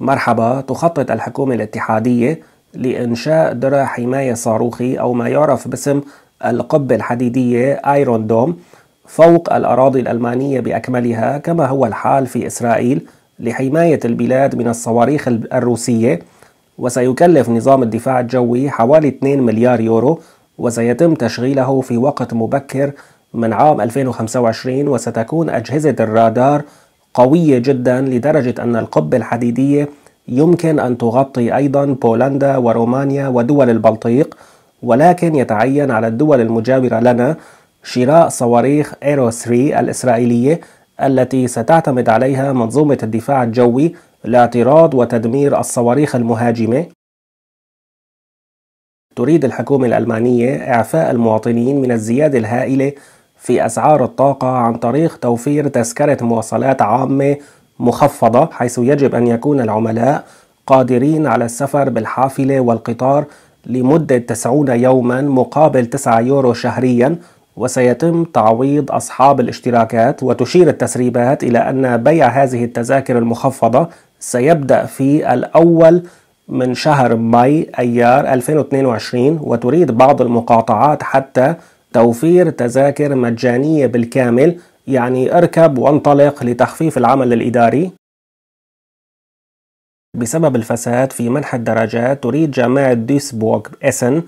مرحبا تخطط الحكومة الاتحادية لإنشاء درع حماية صاروخي أو ما يعرف باسم القبة الحديدية آيرون دوم فوق الأراضي الألمانية بأكملها كما هو الحال في إسرائيل لحماية البلاد من الصواريخ الروسية وسيكلف نظام الدفاع الجوي حوالي 2 مليار يورو وسيتم تشغيله في وقت مبكر من عام 2025 وستكون أجهزة الرادار قوية جدا لدرجة أن القبة الحديدية يمكن أن تغطي أيضا بولندا ورومانيا ودول البلطيق ولكن يتعين على الدول المجاورة لنا شراء صواريخ ايرو 3 الإسرائيلية التي ستعتمد عليها منظومة الدفاع الجوي لاعتراض وتدمير الصواريخ المهاجمة تريد الحكومة الألمانية إعفاء المواطنين من الزيادة الهائلة في أسعار الطاقة عن طريق توفير تذكرة مواصلات عامة مخفضة حيث يجب أن يكون العملاء قادرين على السفر بالحافلة والقطار لمدة 90 يوما مقابل 9 يورو شهريا وسيتم تعويض أصحاب الاشتراكات وتشير التسريبات إلى أن بيع هذه التذاكر المخفضة سيبدأ في الأول من شهر ماي أيار 2022 وتريد بعض المقاطعات حتى توفير تذاكر مجانية بالكامل يعني اركب وانطلق لتخفيف العمل الإداري بسبب الفساد في منح الدرجات تريد جامعة ديسبورغ إسن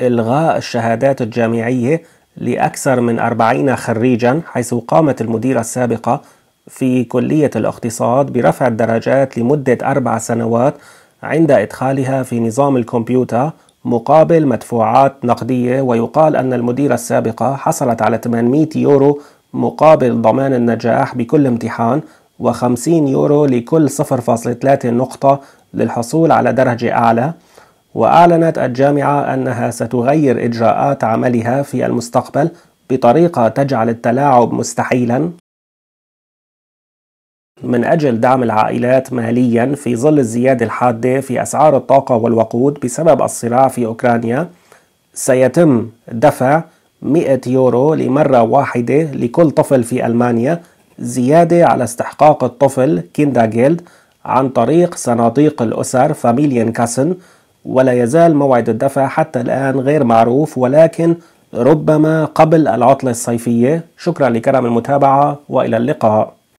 إلغاء الشهادات الجامعية لأكثر من 40 خريجا حيث قامت المديرة السابقة في كلية الاقتصاد برفع الدرجات لمدة أربع سنوات عند إدخالها في نظام الكمبيوتر مقابل مدفوعات نقدية ويقال أن المديرة السابقة حصلت على 800 يورو مقابل ضمان النجاح بكل امتحان و50 يورو لكل 0.3 نقطة للحصول على درجة أعلى وأعلنت الجامعة أنها ستغير إجراءات عملها في المستقبل بطريقة تجعل التلاعب مستحيلا من أجل دعم العائلات ماليا في ظل الزيادة الحادة في أسعار الطاقة والوقود بسبب الصراع في أوكرانيا سيتم دفع 100 يورو لمرة واحدة لكل طفل في ألمانيا زيادة على استحقاق الطفل كيندا جيلد عن طريق صناديق الأسر فاميليان كاسن ولا يزال موعد الدفع حتى الآن غير معروف ولكن ربما قبل العطلة الصيفية شكرا لكرم المتابعة وإلى اللقاء